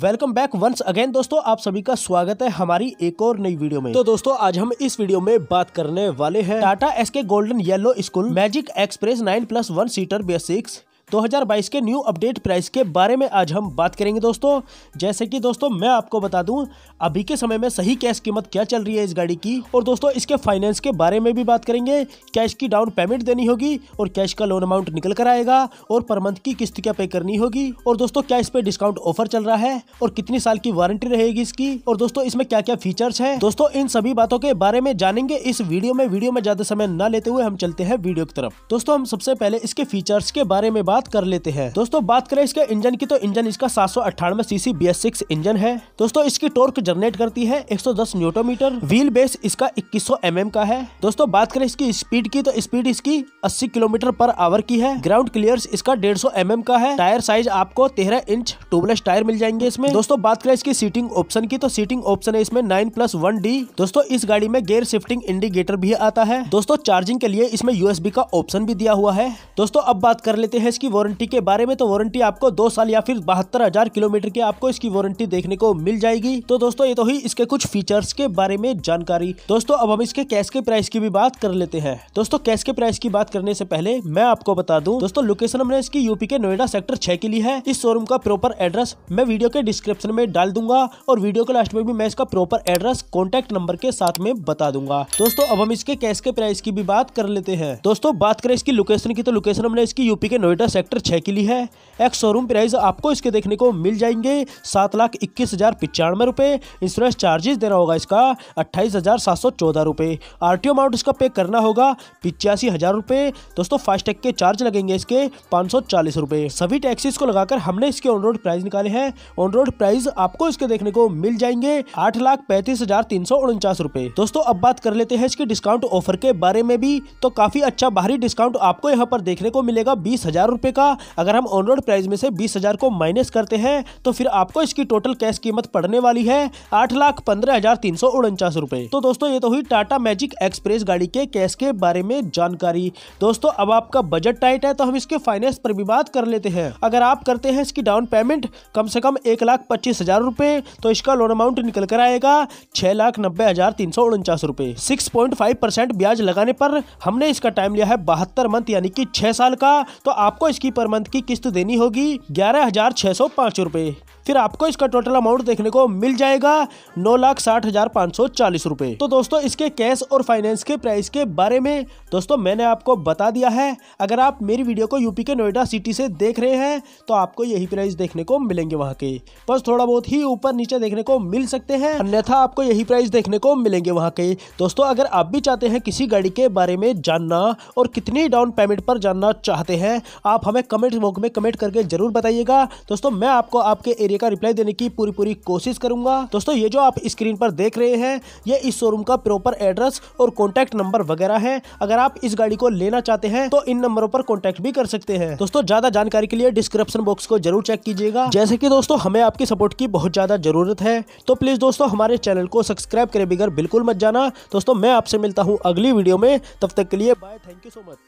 welcome back once again दोस्तों आप सभी का स्वागत है हमारी एक और नई वीडियो में तो दोस्तों आज हम इस वीडियो में बात करने वाले हैं टाटा एस के golden yellow school magic express 9 plus one seater basics 2022 के न्यू अपडेट प्राइस के बारे में आज हम बात करेंगे दोस्तों जैसे कि दोस्तों मैं आपको बता दूं अभी के समय में सही कैश कीमत क्या चल रही है इस गाड़ी की और दोस्तों इसके फाइनेंस के बारे में भी बात करेंगे कैश की डाउन पेमेंट देनी होगी और कैश का लोन अमाउंट निकल कर आएगा और पर मंथ की किस्त क्या पे करनी होगी और दोस्तों क्या इस पे डिस्काउंट ऑफर चल रहा है और कितनी साल की वारंटी रहेगी इसकी और दोस्तों इसमें क्या क्या फीचर्स है दोस्तों इन सभी बातों के बारे में जानेंगे इस वीडियो में वीडियो में ज्यादा समय न लेते हुए हम चलते हैं वीडियो की तरफ दोस्तों हम सबसे पहले इसके फीचर्स के बारे में बात बात कर लेते हैं दोस्तों बात करें इसके इंजन की तो इंजन इसका सात सौ अट्ठानवे CC B S six engine है दोस्तों इसकी टोर्क जनरेट करती है एक सौ दस न्यूटोमीटर व्हील बेस इसका इक्कीस सौ एम एम का है दोस्तों बात करें इसकी स्पीड की तो स्पीड इसकी अस्सी किलोमीटर पर आवर की है ग्राउंड क्लियर इसका डेढ़ सौ एम एम का है टायर साइज आपको तेरह इंच ट्यूबलेस टायर मिल जाएंगे इसमें दोस्तों बात करें इसकी सीटिंग ऑप्शन की तो सीटिंग ऑप्शन है इसमें नाइन प्लस वन डी दोस्तों इस गाड़ी में गेयर शिफ्टिंग इंडिकेटर भी आता है दोस्तों चार्जिंग के लिए इसमें यूएसबी का ऑप्शन भी दिया हुआ है दोस्तों अब बात कर लेते हैं इसकी वारंटी के बारे में तो वारंटी आपको दो साल या फिर बहत्तर हजार किलोमीटर की आपको इसकी वारंटी देखने को मिल जाएगी तो दोस्तों ये तो ही इसके कुछ फीचर्स के बारे में जानकारी दोस्तों अब हम इसके कैश के प्राइस की भी बात कर लेते हैं दोस्तों कैश के प्राइस की बात करने से पहले मैं आपको बता दूं दोस्तों लोकेशन हमने इसकी यूपी के नोएडा सेक्टर छह के लिए है इस शोरूम का प्रॉपर एड्रेस मैं वीडियो के डिस्क्रिप्शन में डाल दूंगा और वीडियो के लास्ट में भी मैं इसका प्रॉपर एड्रेस कॉन्टेक्ट नंबर के साथ में बता दूंगा दोस्तों अब हम इसके कैश के प्राइस की भी बात कर लेते हैं दोस्तों बात करें इसकी लोकेशन की तो लोकेशन हमने इसकी यूपी के नोएडा सेक्टर छः की ली है एक्स शोरूम प्राइस आपको इसके देखने को मिल जाएंगे सात लाख इक्कीस हज़ार पचानवे रुपये इंश्योरेंस चार्जेस देना होगा इसका अट्ठाईस हज़ार सात सौ चौदह रुपये आर टी अमाउंट इसका पे करना होगा पिचासी हज़ार रुपये दोस्तों फास्टैग के चार्ज लगेंगे इसके पाँच सौ चालीस रुपये सभी टैक्सीज को लगाकर हमने इसके ऑन रोड प्राइस निकाले हैं ऑन रोड प्राइस आपको इसके देखने को मिल जाएंगे आठ लाख पैंतीस हज़ार तीन सौ उनचास रुपये दोस्तों अब बात कर लेते हैं इसके डिस्काउंट ऑफर के बारे में भी तो काफ़ी अच्छा बाहरी डिस्काउंट आपको यहाँ पर देखने को मिलेगा बीस हज़ार रुपये का अगर हम ऑन रोड प्राइस में से बीस हज़ार को माइनस करते हैं तो फिर आपको इसकी टोटल कैश कीमत पड़ने वाली है आठ लाख पंद्रह हज़ार तीन सौ उनचास रुपये तो दोस्तों ये तो हुई टाटा मैजिक एक्सप्रेस गाड़ी के कैश के बारे में जानकारी दोस्तों अब आपका बजट टाइट है तो हम इसके फाइनेंस पर भी बात कर लेते हैं अगर आप करते हैं इसकी डाउन पेमेंट कम से कम एक लाख पच्चीस हजार रुपए तो इसका लोन अमाउंट निकल कर आएगा छह लाख नब्बे हजार तीन सौ उनचास रुपए सिक्स पॉइंट फाइव परसेंट ब्याज लगाने पर हमने इसका टाइम लिया है बहत्तर मंथ यानी कि छह साल का तो आपको इसकी पर मंथ की किस्त देनी होगी ग्यारह हजार छह सौ पाँच रूपए फिर आपको इसका टोटल अमाउंट देखने को मिल जाएगा नौ लाख साठ हजार पाँच सौ चालीस रूपए तो दोस्तों इसके कैश और फाइनेंस के प्राइस के बारे में दोस्तों मैंने आपको बता दिया है अगर आप मेरी वीडियो को यूपी के नोएडा सिटी से देख रहे हैं तो आपको यही प्राइस देखने को मिलेंगे वहाँ के बस थोड़ा बहुत ही ऊपर नीचे देखने को मिल सकते हैं अन्यथा आपको यही प्राइस देखने को मिलेंगे वहाँ के दोस्तों अगर आप भी चाहते हैं किसी गाड़ी के बारे में जानना और कितनी डाउन पेमेंट पर जानना चाहते हैं आप हमें कमेंट बॉक्स में कमेंट करके जरूर बताइएगा दोस्तों मैं आपको आपके एरिया एरिया का रिप्लाई देने की पूरी पूरी कोशिश करूंगा दोस्तों ये जो आप स्क्रीन पर देख रहे हैं ये इस शोरूम का प्रॉपर एड्रेस और कॉन्टेक्ट नंबर वगैरह है अगर आप इस गाड़ी को लेना चाहते हैं तो इन नंबरों पर कॉन्टेक्ट भी कर सकते हैं दोस्तों ज्यादा जानकारी के लिए डिस्क्रिप्शन बॉक्स को जरूर चेक कीजिएगा जैसे की दोस्तों हमें आपकी सपोर्ट की बहुत ज्यादा जरूरत है तो प्लीज दोस्तों हमारे चैनल को सब्सक्राइब करे बिगर बिल्कुल मत जाना दोस्तों मैं आपसे मिलता हूँ अगली वीडियो में तब तक के लिए bye thank you so much